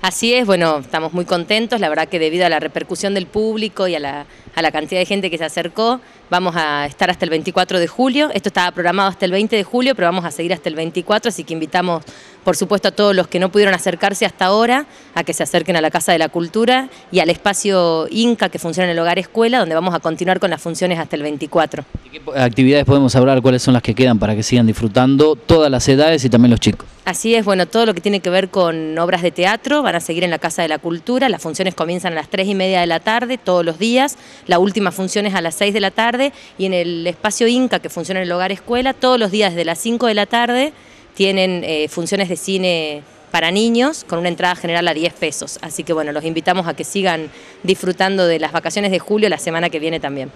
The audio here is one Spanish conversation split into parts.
Así es, bueno, estamos muy contentos, la verdad que debido a la repercusión del público y a la, cantidad de gente que se acercó, vamos a estar hasta el 24 de julio, esto estaba programado hasta el 20 de julio, pero vamos a seguir hasta el 24, así que invitamos por supuesto a todos los que no pudieron acercarse hasta ahora a que se acerquen a la Casa de la Cultura y al espacio Inca que funciona en el Hogar Escuela, donde vamos a continuar con las funciones hasta el 24. qué actividades podemos hablar? ¿Cuáles son las que quedan para que sigan disfrutando todas las edades y también los chicos? Así es, bueno, todo lo que tiene que ver con obras de teatro van a seguir en la Casa de la Cultura. Las funciones comienzan a las 3 y media de la tarde todos los días. La última función es a las 6 de la tarde y en el espacio Inca que funciona en el hogar escuela todos los días desde las 5 de la tarde tienen eh, funciones de cine para niños con una entrada general a 10 pesos. Así que bueno, los invitamos a que sigan disfrutando de las vacaciones de julio la semana que viene también.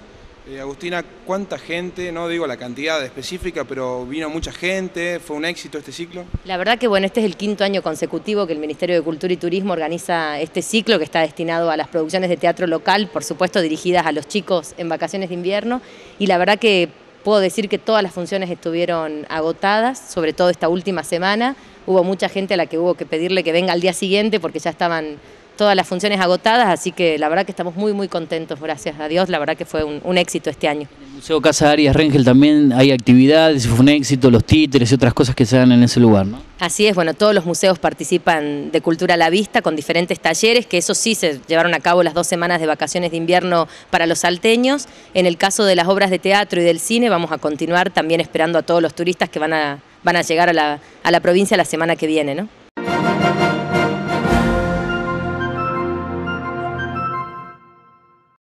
Eh, Agustina, ¿cuánta gente? No digo la cantidad específica, pero vino mucha gente, fue un éxito este ciclo. La verdad que bueno, este es el quinto año consecutivo que el Ministerio de Cultura y Turismo organiza este ciclo que está destinado a las producciones de teatro local, por supuesto dirigidas a los chicos en vacaciones de invierno, y la verdad que puedo decir que todas las funciones estuvieron agotadas, sobre todo esta última semana, hubo mucha gente a la que hubo que pedirle que venga al día siguiente porque ya estaban todas las funciones agotadas, así que la verdad que estamos muy, muy contentos, gracias a Dios, la verdad que fue un, éxito este año. En el Museo Casa Arias Rengel también hay actividades, fue un éxito, los títeres y otras cosas que se dan en ese lugar, ¿no? Así es, bueno, todos los museos participan de Cultura a la Vista con diferentes talleres, que eso sí se llevaron a cabo las dos semanas de vacaciones de invierno para los salteños. En el caso de las obras de teatro y del cine, vamos a continuar también esperando a todos los turistas que van a, van a llegar a la, a la provincia la semana que viene, ¿no?